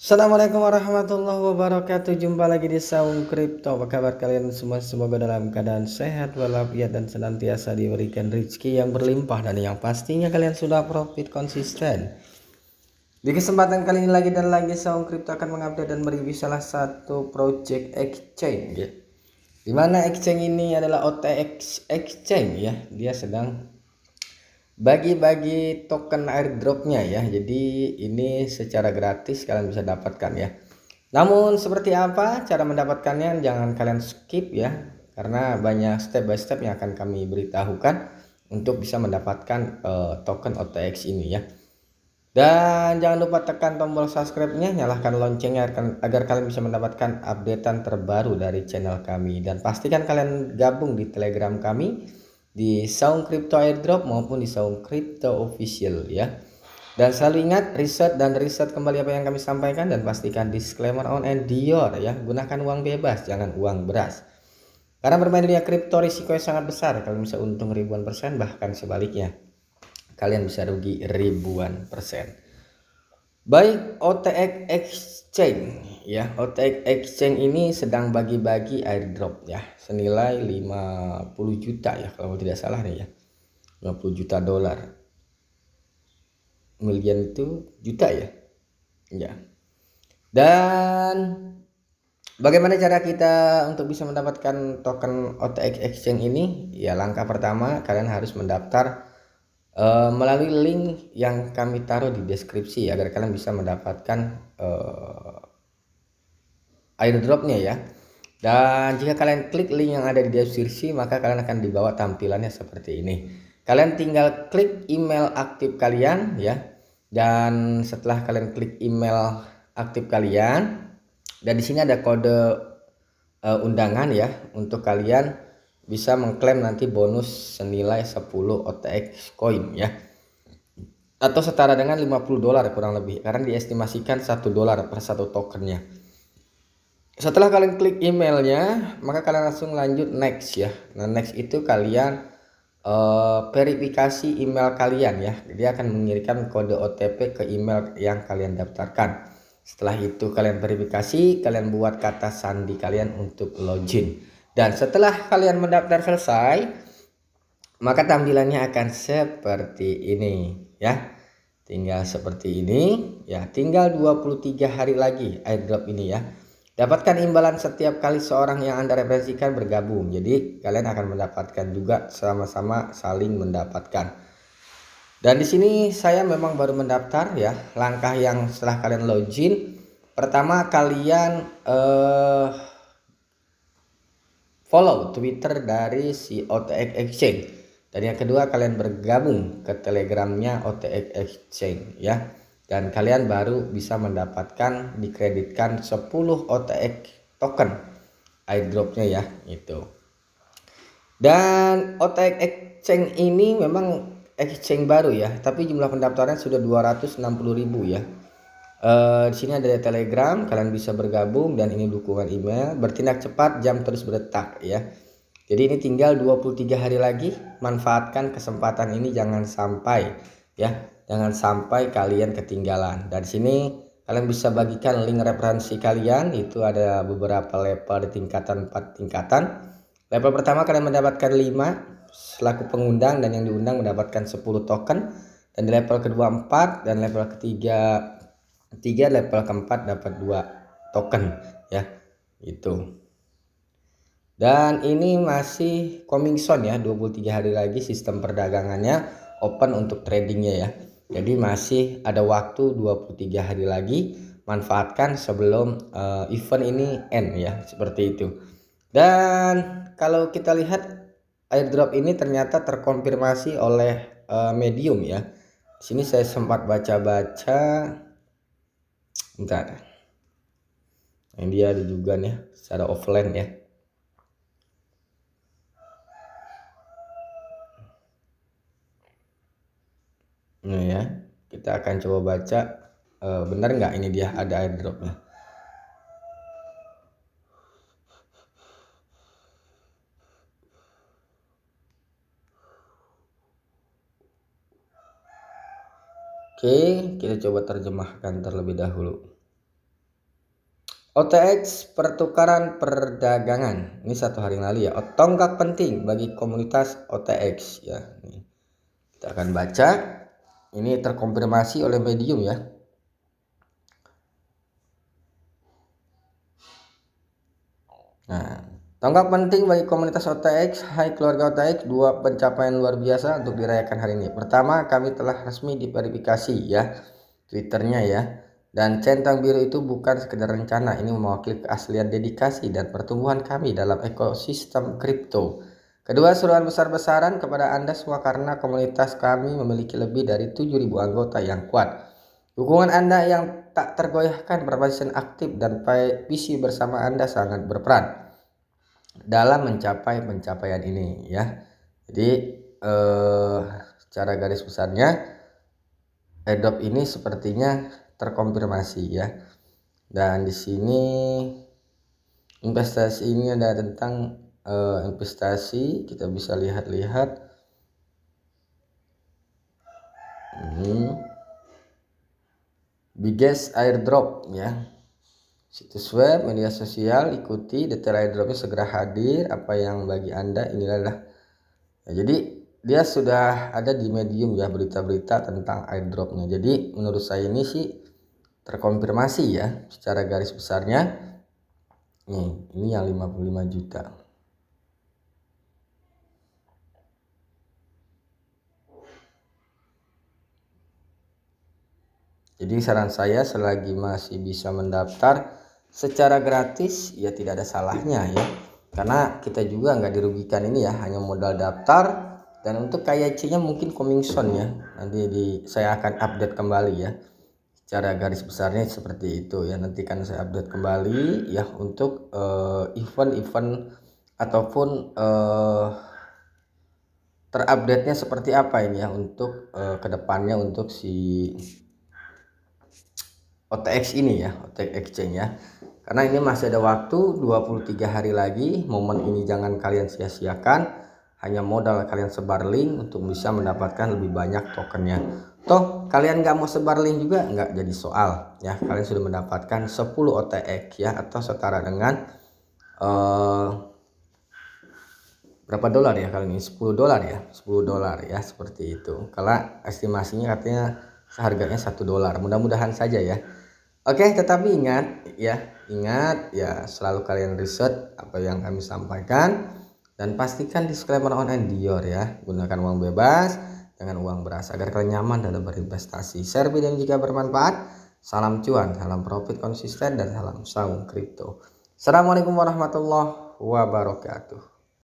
Assalamualaikum warahmatullahi wabarakatuh Jumpa lagi di Saung Crypto Apa kabar kalian semua? Semoga dalam keadaan sehat walafiat dan senantiasa diberikan rezeki yang berlimpah Dan yang pastinya kalian sudah profit konsisten Di kesempatan kali ini lagi dan lagi Saung Crypto akan mengupdate dan mereview salah satu project exchange ya. Dimana exchange ini adalah OTX exchange ya Dia sedang bagi-bagi token airdropnya ya jadi ini secara gratis kalian bisa dapatkan ya namun seperti apa cara mendapatkannya jangan kalian skip ya karena banyak step by step yang akan kami beritahukan untuk bisa mendapatkan uh, token OTX ini ya dan jangan lupa tekan tombol subscribe-nya, nyalakan loncengnya agar kalian bisa mendapatkan updatean terbaru dari channel kami. Dan pastikan kalian gabung di telegram kami di Sound Crypto Airdrop maupun di Sound Crypto Official ya. Dan selalu ingat riset dan riset kembali apa yang kami sampaikan dan pastikan disclaimer on and dior ya. Gunakan uang bebas, jangan uang beras. Karena bermain dunia kripto risiko yang sangat besar. Kalian bisa untung ribuan persen bahkan sebaliknya. Kalian bisa rugi ribuan persen. Baik OTX Exchange ya OTX Exchange ini sedang bagi-bagi airdrop ya senilai 50 juta ya kalau tidak salah nih ya 50 juta dolar miliar itu juta ya ya dan bagaimana cara kita untuk bisa mendapatkan token OTX Exchange ini ya langkah pertama kalian harus mendaftar uh, melalui link yang kami taruh di deskripsi ya, agar kalian bisa mendapatkan eh, airdropnya ya dan jika kalian klik link yang ada di deskripsi maka kalian akan dibawa tampilannya seperti ini kalian tinggal klik email aktif kalian ya dan setelah kalian klik email aktif kalian dan di sini ada kode uh, undangan ya untuk kalian bisa mengklaim nanti bonus senilai 10 OTX coin ya atau setara dengan 50 dolar kurang lebih karena diestimasikan 1 dolar per satu tokennya setelah kalian klik emailnya maka kalian langsung lanjut next ya nah next itu kalian uh, verifikasi email kalian ya dia akan mengirimkan kode OTP ke email yang kalian daftarkan setelah itu kalian verifikasi kalian buat kata sandi kalian untuk login dan setelah kalian mendaftar selesai maka tampilannya akan seperti ini ya tinggal seperti ini ya tinggal 23 hari lagi airdrop ini ya Dapatkan imbalan setiap kali seorang yang Anda referensikan bergabung. Jadi, kalian akan mendapatkan juga sama-sama saling mendapatkan. Dan di sini saya memang baru mendaftar ya. Langkah yang setelah kalian login, pertama kalian eh, follow Twitter dari si OTX Exchange. Dan yang kedua kalian bergabung ke Telegramnya OTX Exchange ya dan kalian baru bisa mendapatkan dikreditkan 10 OTX token airdropnya ya itu dan OTX exchange ini memang exchange baru ya tapi jumlah pendaftaran sudah 260.000 ya Uh, di sini ada Telegram, kalian bisa bergabung dan ini dukungan email. Bertindak cepat, jam terus berdetak ya. Jadi ini tinggal 23 hari lagi, manfaatkan kesempatan ini jangan sampai ya Jangan sampai kalian ketinggalan. Dan sini kalian bisa bagikan link referensi kalian. Itu ada beberapa level di tingkatan 4 tingkatan. Level pertama kalian mendapatkan 5 selaku pengundang dan yang diundang mendapatkan 10 token. Dan di level kedua 4 dan level ketiga 3 level keempat dapat 2 token ya. Itu. Dan ini masih coming soon ya, 23 hari lagi sistem perdagangannya open untuk tradingnya ya. Jadi masih ada waktu 23 hari lagi manfaatkan sebelum uh, event ini end ya, seperti itu. Dan kalau kita lihat airdrop ini ternyata terkonfirmasi oleh uh, medium ya. Di sini saya sempat baca-baca bentar. Ini dia ada juga nih ya, secara offline ya. kita akan coba baca uh, benar nggak ini dia ada airdropnya Oke, kita coba terjemahkan terlebih dahulu. OTX pertukaran perdagangan ini satu hari yang lalu ya oh, tongkat penting bagi komunitas OTX ya kita akan baca ini terkonfirmasi oleh medium ya nah Tonggak penting bagi komunitas OTX, hai keluarga OTX, dua pencapaian luar biasa untuk dirayakan hari ini. Pertama, kami telah resmi diverifikasi ya, Twitternya ya. Dan centang biru itu bukan sekedar rencana, ini mewakili keaslian dedikasi dan pertumbuhan kami dalam ekosistem kripto. Kedua, seruan besar-besaran kepada Anda semua karena komunitas kami memiliki lebih dari 7.000 anggota yang kuat. Dukungan Anda yang tak tergoyahkan berbasis aktif dan visi bersama Anda sangat berperan dalam mencapai pencapaian ini ya. Jadi eh, secara garis besarnya edop ini sepertinya terkonfirmasi ya. Dan di sini investasi ini ada tentang uh, investasi kita bisa lihat-lihat ini biggest airdrop ya situs web media sosial ikuti detail airdropnya segera hadir apa yang bagi anda inilah lah ya, jadi dia sudah ada di medium ya berita-berita tentang airdropnya jadi menurut saya ini sih terkonfirmasi ya secara garis besarnya nih ini yang 55 juta Jadi saran saya selagi masih bisa mendaftar secara gratis ya tidak ada salahnya ya. Karena kita juga nggak dirugikan ini ya hanya modal daftar dan untuk KYC-nya mungkin coming soon ya. Nanti di saya akan update kembali ya. Cara garis besarnya seperti itu ya. Nanti kan saya update kembali ya untuk eh, event-event uh, ataupun uh, terupdate-nya seperti apa ini ya untuk uh, kedepannya untuk si OTX ini ya, OTX exchange ya. Karena ini masih ada waktu 23 hari lagi, momen ini jangan kalian sia-siakan. Hanya modal kalian sebar link untuk bisa mendapatkan lebih banyak tokennya. Toh kalian nggak mau sebar link juga nggak jadi soal ya. Kalian sudah mendapatkan 10 OTX ya atau setara dengan uh, berapa dolar ya kali ini 10 dolar ya 10 dolar ya seperti itu kalau estimasinya katanya seharganya satu dolar mudah-mudahan saja ya Oke, tetapi ingat ya, ingat ya selalu kalian riset apa yang kami sampaikan dan pastikan disclaimer on and Dior ya. Gunakan uang bebas dengan uang beras agar kalian nyaman dalam berinvestasi. Share video jika bermanfaat. Salam cuan, salam profit konsisten dan salam saung kripto. Assalamualaikum warahmatullahi wabarakatuh.